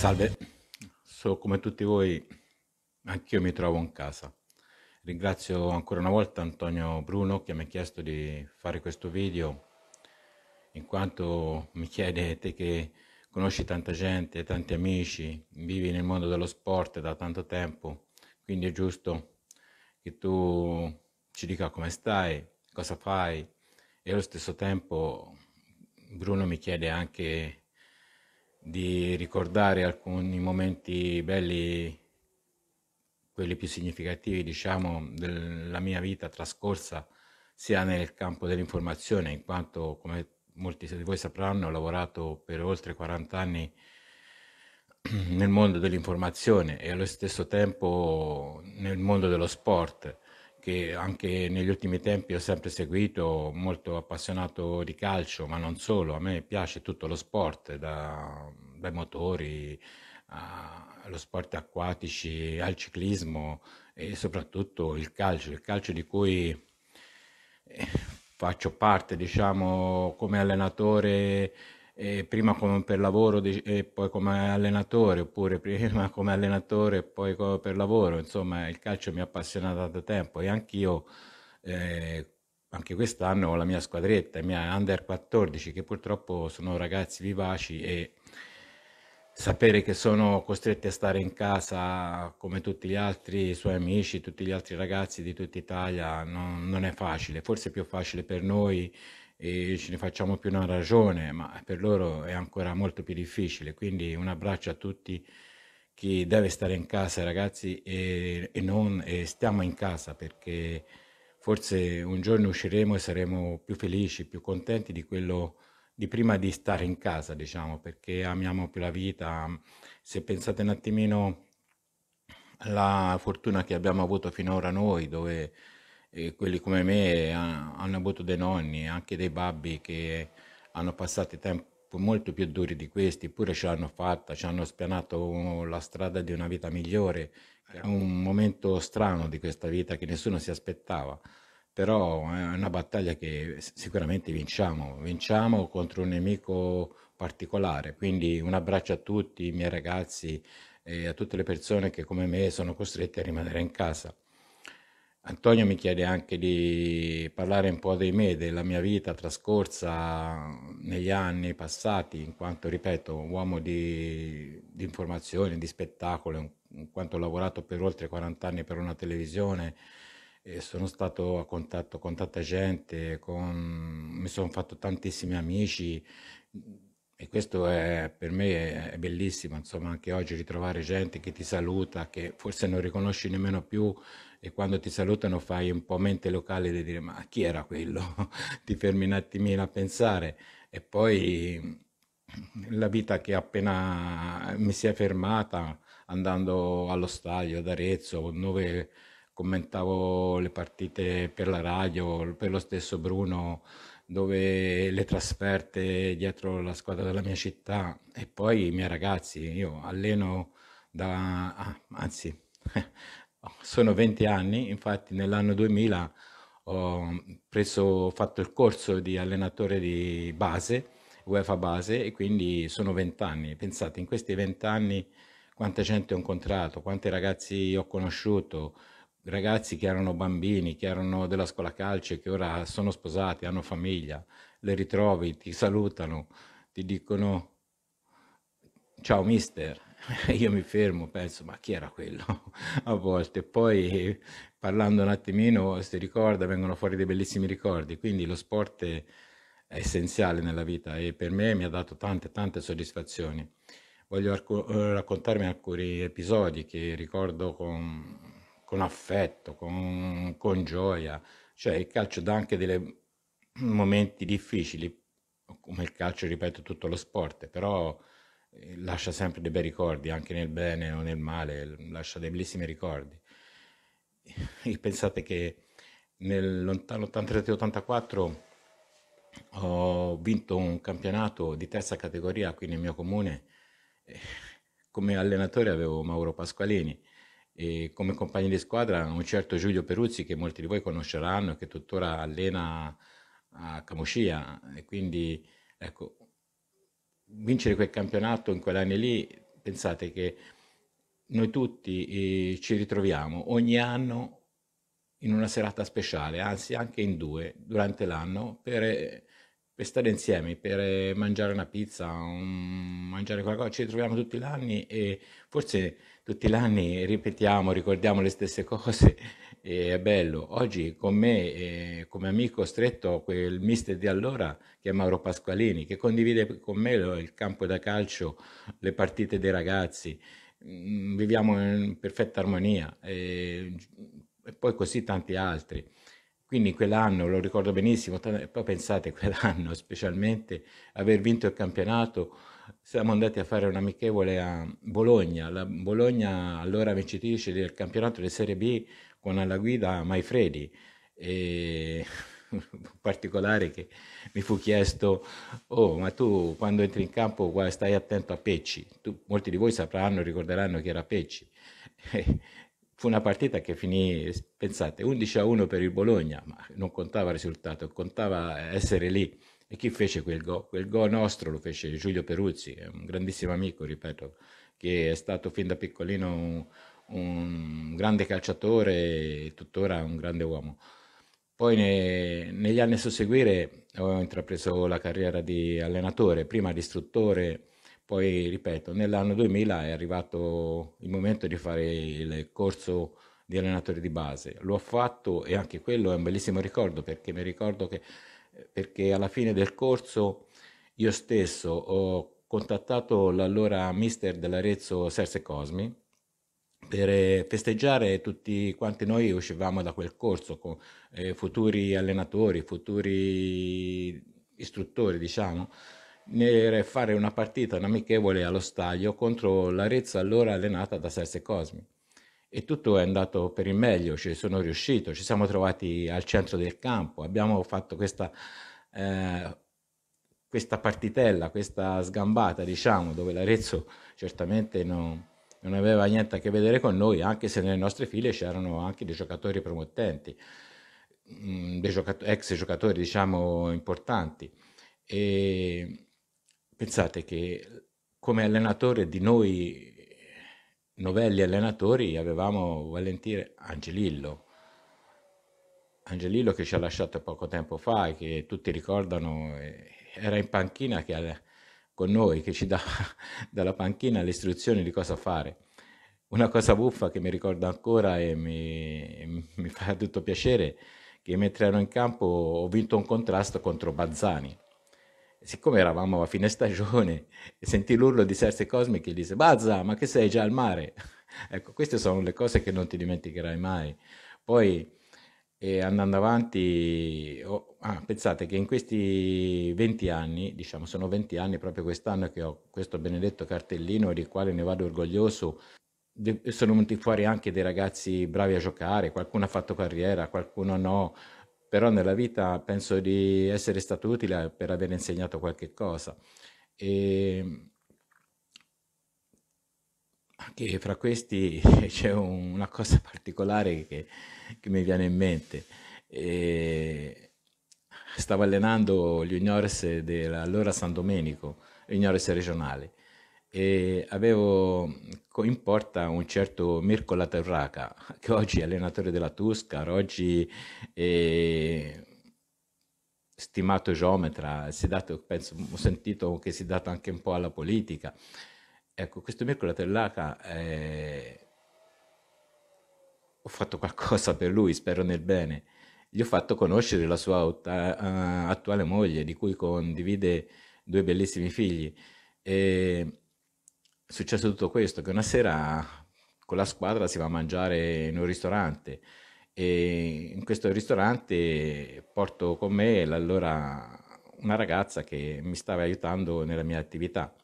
Salve, so come tutti voi, anch'io mi trovo in casa. Ringrazio ancora una volta Antonio Bruno che mi ha chiesto di fare questo video in quanto mi chiede che conosci tanta gente, tanti amici, vivi nel mondo dello sport da tanto tempo, quindi è giusto che tu ci dica come stai, cosa fai e allo stesso tempo Bruno mi chiede anche di ricordare alcuni momenti belli, quelli più significativi, diciamo, della mia vita trascorsa sia nel campo dell'informazione, in quanto, come molti di voi sapranno, ho lavorato per oltre 40 anni nel mondo dell'informazione e allo stesso tempo nel mondo dello sport che anche negli ultimi tempi ho sempre seguito, molto appassionato di calcio, ma non solo, a me piace tutto lo sport, da, dai motori allo sport acquatici, al ciclismo e soprattutto il calcio, il calcio di cui eh, faccio parte, diciamo, come allenatore eh, prima come per lavoro e poi come allenatore, oppure prima come allenatore e poi per lavoro, insomma il calcio mi ha appassionato da tempo e anch'io, eh, anche quest'anno ho la mia squadretta, i miei Under 14, che purtroppo sono ragazzi vivaci e sapere che sono costretti a stare in casa come tutti gli altri suoi amici, tutti gli altri ragazzi di tutta Italia, non, non è facile, forse è più facile per noi e ce ne facciamo più una ragione, ma per loro è ancora molto più difficile. Quindi un abbraccio a tutti chi deve stare in casa ragazzi e, e non e stiamo in casa perché forse un giorno usciremo e saremo più felici, più contenti di quello di prima di stare in casa, diciamo, perché amiamo più la vita. Se pensate un attimino alla fortuna che abbiamo avuto finora noi, dove e quelli come me hanno avuto dei nonni, anche dei babbi che hanno passato tempo molto più duri di questi, eppure ce l'hanno fatta, ci hanno spianato la strada di una vita migliore. È un momento strano di questa vita che nessuno si aspettava, però eh, è una battaglia che sicuramente vinciamo, vinciamo contro un nemico particolare, quindi un abbraccio a tutti i miei ragazzi e eh, a tutte le persone che come me sono costrette a rimanere in casa. Antonio mi chiede anche di parlare un po' di me, della mia vita trascorsa negli anni passati, in quanto, ripeto, uomo di, di informazione, di spettacolo, in quanto ho lavorato per oltre 40 anni per una televisione e sono stato a contatto con tanta gente, con... mi sono fatto tantissimi amici e questo è, per me è bellissimo, insomma anche oggi ritrovare gente che ti saluta, che forse non riconosci nemmeno più e quando ti salutano fai un po' mente locale di dire ma chi era quello? ti fermi un attimino a pensare e poi la vita che appena mi si è fermata andando allo stadio ad Arezzo dove commentavo le partite per la radio, per lo stesso Bruno dove le trasferte dietro la squadra della mia città e poi i miei ragazzi, io alleno da, ah, anzi Sono 20 anni, infatti nell'anno 2000 ho, mm, preso, ho fatto il corso di allenatore di base, UEFA base, e quindi sono 20 anni. Pensate, in questi 20 anni quanta gente ho incontrato, quanti ragazzi ho conosciuto, ragazzi che erano bambini, che erano della scuola calcio, che ora sono sposati, hanno famiglia, le ritrovi, ti salutano, ti dicono ciao mister. io mi fermo, penso, ma chi era quello? a volte. Poi parlando un attimino, si ricorda, vengono fuori dei bellissimi ricordi, quindi lo sport è essenziale nella vita e per me mi ha dato tante, tante soddisfazioni. Voglio arco- eh, raccontarmi alcuni episodi che ricordo con, con affetto, con, con, gioia, cioè il calcio dà anche dei momenti difficili, come il calcio, ripeto, tutto lo sport, però eh, lascia sempre dei bei ricordi, anche nel bene o nel male, lascia dei bellissimi ricordi. E pensate che nel lontano 83-84 ho vinto un campionato di terza categoria qui nel mio comune. Eh, come allenatore avevo Mauro Pasqualini e come compagno di squadra un certo Giulio Peruzzi che molti di voi conosceranno e che tuttora allena a Camoscia e quindi ecco vincere quel campionato in quell'anno lì, pensate che noi tutti eh, ci ritroviamo ogni anno in una serata speciale, anzi anche in due durante l'anno, per, eh, per stare insieme, per eh, mangiare una pizza, un, mangiare qualcosa, ci ritroviamo tutti gli anni e forse tutti gli anni ripetiamo, ricordiamo le stesse cose e è bello. Oggi con me, eh, come amico stretto, quel mister di allora che è Mauro Pasqualini, che condivide con me il campo da calcio, le partite dei ragazzi. Mm, viviamo in perfetta armonia e, e, poi così tanti altri. Quindi quell'anno, lo ricordo benissimo, poi pensate quell'anno specialmente, aver vinto il campionato, siamo andati a fare un amichevole a Bologna, la Bologna allora vincitrice del campionato di Serie B con alla guida Maifredi. E un particolare che mi fu chiesto, oh ma tu quando entri in campo stai attento a Pecci, tu, molti di voi sapranno, ricorderanno che era Pecci. fu una partita che finì, pensate, 11 a 1 per il Bologna, ma non contava il risultato, contava essere lì. E chi fece quel gol? Quel gol nostro lo fece Giulio Peruzzi, un grandissimo amico, ripeto, che è stato fin da piccolino un grande calciatore e tuttora un grande uomo. Poi ne, negli anni a susseguire ho intrapreso la carriera di allenatore, prima di istruttore, poi ripeto, nell'anno 2000 è arrivato il momento di fare il corso di allenatore di base. L'ho fatto e anche quello è un bellissimo ricordo perché mi ricordo che perché alla fine del corso io stesso ho contattato l'allora mister dell'Arezzo Serse Cosmi per eh, festeggiare tutti quanti noi uscivamo da quel corso con eh, futuri allenatori, futuri istruttori, diciamo, nel fare una partita amichevole allo stadio contro l'Arezzo allora allenata da Serse Cosmi. E tutto è andato per il meglio, ci sono riuscito, ci siamo trovati al centro del campo, abbiamo fatto questa, eh, questa partitella, questa sgambata, diciamo, dove l'Arezzo certamente non non aveva niente a che vedere con noi, anche se nelle nostre file c'erano anche dei giocatori promettenti, mm, dei giocato- ex giocatori diciamo importanti. E pensate che come allenatore di noi novelli allenatori avevamo Valentino Angelillo, Angelillo che ci ha lasciato poco tempo fa e che tutti ricordano, eh, era in panchina che con noi, che ci dà dalla panchina le istruzioni di cosa fare. Una cosa buffa che mi ricordo ancora e mi, mi fa tutto piacere, che mentre ero in campo ho vinto un contrasto contro Bazzani. Siccome eravamo a fine stagione, sentì l'urlo di Serse Cosmi che disse «Bazza, ma che sei già al mare?» Ecco, queste sono le cose che non ti dimenticherai mai. Poi e andando avanti, oh, ah, pensate che in questi 20 anni, diciamo sono 20 anni proprio quest'anno che ho questo benedetto cartellino di quale ne vado orgoglioso, sono venuti fuori anche dei ragazzi bravi a giocare, qualcuno ha fatto carriera, qualcuno no, però nella vita penso di essere stato utile per aver insegnato qualche cosa. E anche fra questi c'è una cosa particolare che, che mi viene in mente. E stavo allenando gli juniores dell'allora San Domenico, juniores regionali, e avevo in porta un certo Mirko Laterraca, che oggi è allenatore della Tuscar, oggi è stimato geometra, dato, penso, ho sentito che si è dato anche un po' alla politica. Ecco, questo Mirko Tellaca eh, ho fatto qualcosa per lui, spero nel bene. Gli ho fatto conoscere la sua uh, attuale moglie, di cui condivide due bellissimi figli. E è successo tutto questo, che una sera con la squadra si va a mangiare in un ristorante e in questo ristorante porto con me allora una ragazza che mi stava aiutando nella mia attività.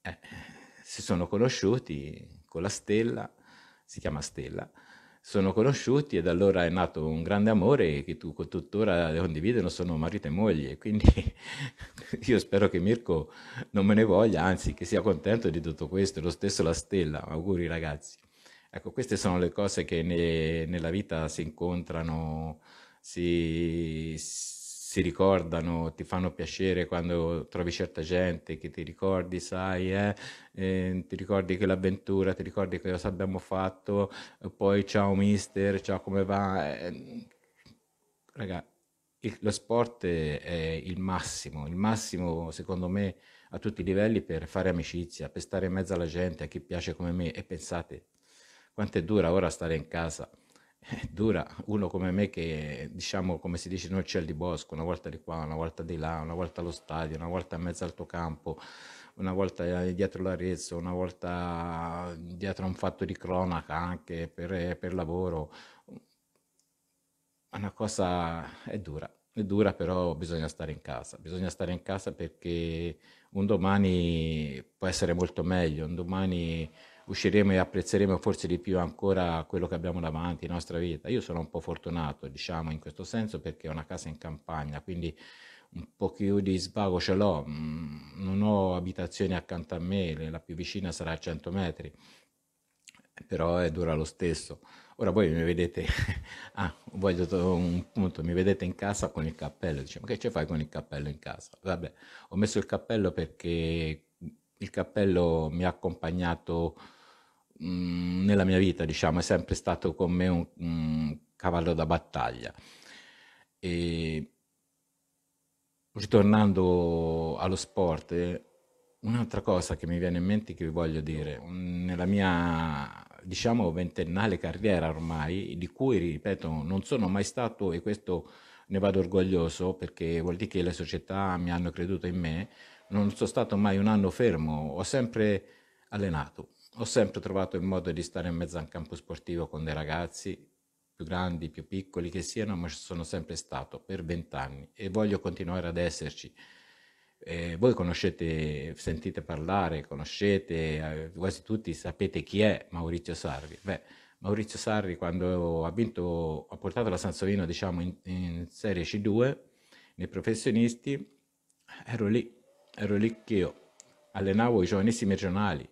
Eh si sono conosciuti con la Stella, si chiama Stella, sono conosciuti e da allora è nato un grande amore che tu, tuttora condividono, sono marito e moglie, quindi io spero che Mirko non me ne voglia, anzi che sia contento di tutto questo, lo stesso la Stella, auguri ragazzi. Ecco, queste sono le cose che ne, nella vita si incontrano, si, si si ricordano, ti fanno piacere quando trovi certa gente che ti ricordi, sai, eh, eh, ti ricordi quell'avventura, ti ricordi che cosa abbiamo fatto, poi ciao mister, ciao come va. Eh, raga, il, lo sport è il massimo, il massimo secondo me a tutti i livelli per fare amicizia, per stare in mezzo alla gente, a chi piace come me e pensate quanto è dura ora stare in casa. dura uno come me che diciamo come si dice noi c'è di bosco una volta di qua una volta di là una volta allo stadio una volta a mezzo al tuo campo una volta eh, dietro l'Arezzo una volta dietro a un fatto di cronaca anche per, per lavoro una cosa è dura è dura però bisogna stare in casa bisogna stare in casa perché un domani può essere molto meglio un domani usciremo e apprezzeremo forse di più ancora quello che abbiamo davanti, la nostra vita. Io sono un po' fortunato, diciamo, in questo senso perché ho una casa in campagna, quindi un po' più di svago ce l'ho, mm, non ho abitazioni accanto a me, la più vicina sarà a 100 metri, però è dura lo stesso. Ora voi mi vedete, ah, voglio un punto, mi vedete in casa con il cappello, diciamo che ci fai con il cappello in casa? Vabbè, ho messo il cappello perché il cappello mi ha accompagnato Mm, nella mia vita, diciamo, è sempre stato con me un, un cavallo da battaglia. E ritornando allo sport, un'altra cosa che mi viene in mente che vi voglio dire, nella mia diciamo ventennale carriera ormai, di cui ripeto non sono mai stato e questo ne vado orgoglioso perché vuol dire che le società mi hanno creduto in me, non sono stato mai un anno fermo, ho sempre allenato ho sempre trovato il modo di stare in mezzo a un campo sportivo con dei ragazzi, più grandi, più piccoli che siano, ma ci sono sempre stato per vent'anni e voglio continuare ad esserci. Eh, voi conoscete, sentite parlare, conoscete, eh, quasi tutti sapete chi è Maurizio Sarri. Beh, Maurizio Sarri quando ha vinto, ha portato la Sansovino diciamo in, in Serie C2, nei professionisti, ero lì, ero lì che io allenavo i giovanissimi regionali,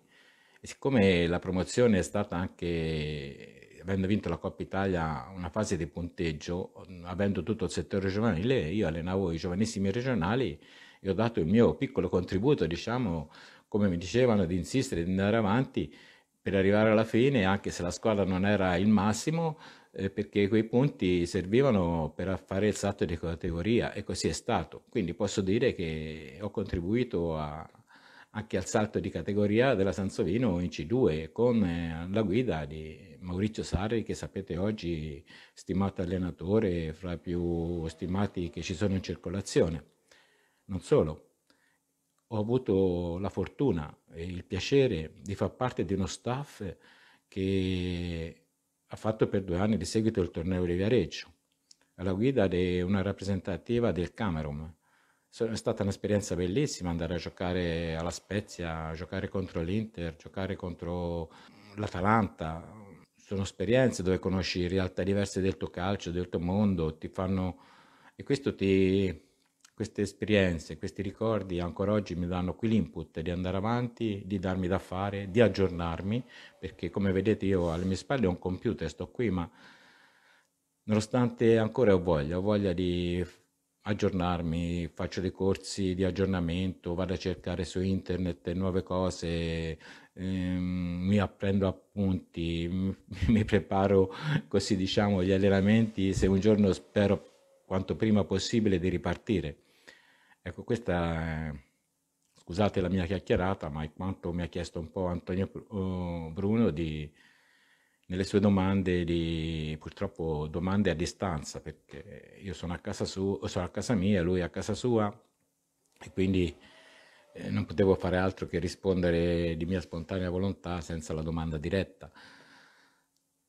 e siccome la promozione è stata anche, avendo vinto la Coppa Italia, una fase di punteggio, avendo tutto il settore giovanile, io allenavo i giovanissimi regionali e ho dato il mio piccolo contributo, diciamo, come mi dicevano, di insistere, di andare avanti per arrivare alla fine, anche se la squadra non era il massimo, eh, perché quei punti servivano per fare il salto di categoria e così è stato. Quindi posso dire che ho contribuito a, anche al salto di categoria della Sansovino in C2 con eh, la guida di Maurizio Sarri che sapete oggi stimato allenatore fra i più stimati che ci sono in circolazione. Non solo, ho avuto la fortuna e il piacere di far parte di uno staff che ha fatto per due anni di seguito il torneo di Viareggio alla guida di una rappresentativa del Camerun è stata un'esperienza bellissima andare a giocare alla Spezia, giocare contro l'Inter, giocare contro l'Atalanta. Sono esperienze dove conosci realtà diverse del tuo calcio, del tuo mondo, ti fanno... E ti... queste esperienze, questi ricordi ancora oggi mi danno qui l'input di andare avanti, di darmi da fare, di aggiornarmi, perché come vedete io alle mie spalle ho un computer, sto qui, ma nonostante ancora ho voglia, ho voglia di aggiornarmi, faccio dei corsi di aggiornamento, vado a cercare su internet nuove cose, ehm, mi apprendo appunti, mi, mi preparo così diciamo gli allenamenti se un giorno spero quanto prima possibile di ripartire. Ecco, questa è, scusate la mia chiacchierata, ma è quanto mi ha chiesto un po' Antonio oh, Bruno di nelle sue domande di, purtroppo domande a distanza perché io sono a casa, su, sono a casa mia, lui è a casa sua e quindi eh, non potevo fare altro che rispondere di mia spontanea volontà senza la domanda diretta.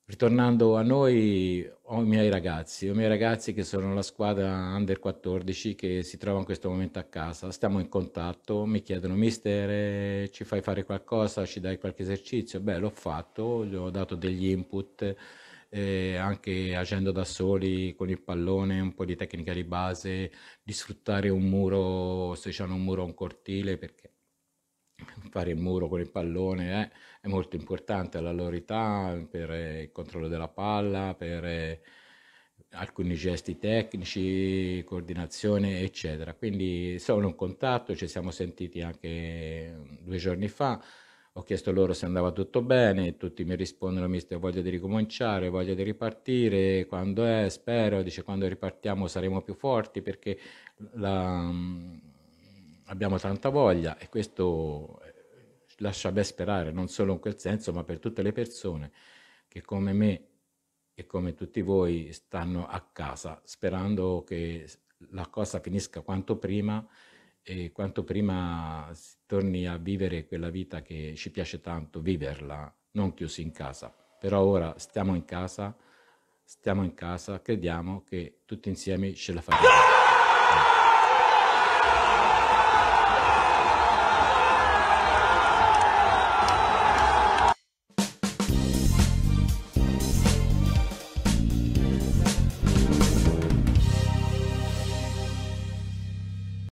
Ritornando a noi, ho i miei ragazzi, ho i miei ragazzi che sono la squadra under 14 che si trova in questo momento a casa, stiamo in contatto, mi chiedono mister eh, ci fai fare qualcosa, ci dai qualche esercizio, beh l'ho fatto, gli ho dato degli input eh, anche agendo da soli con il pallone, un po' di tecnica di base, di sfruttare un muro, se c'è un muro o un cortile perché fare il muro con il pallone eh, è molto importante alla loro età per eh, il controllo della palla, per eh, alcuni gesti tecnici, coordinazione, eccetera. Quindi sono in contatto, ci siamo sentiti anche due giorni fa. Ho chiesto loro se andava tutto bene, tutti mi rispondono, mister, voglio di ricominciare, voglio di ripartire, quando è, spero, dice quando ripartiamo saremo più forti perché la, abbiamo tanta voglia e questo eh, lascia ben sperare non solo in quel senso ma per tutte le persone che come me e come tutti voi stanno a casa sperando che la cosa finisca quanto prima e quanto prima si torni a vivere quella vita che ci piace tanto viverla, non chiusi in casa. Però ora stiamo in casa, stiamo in casa, crediamo che tutti insieme ce la faremo.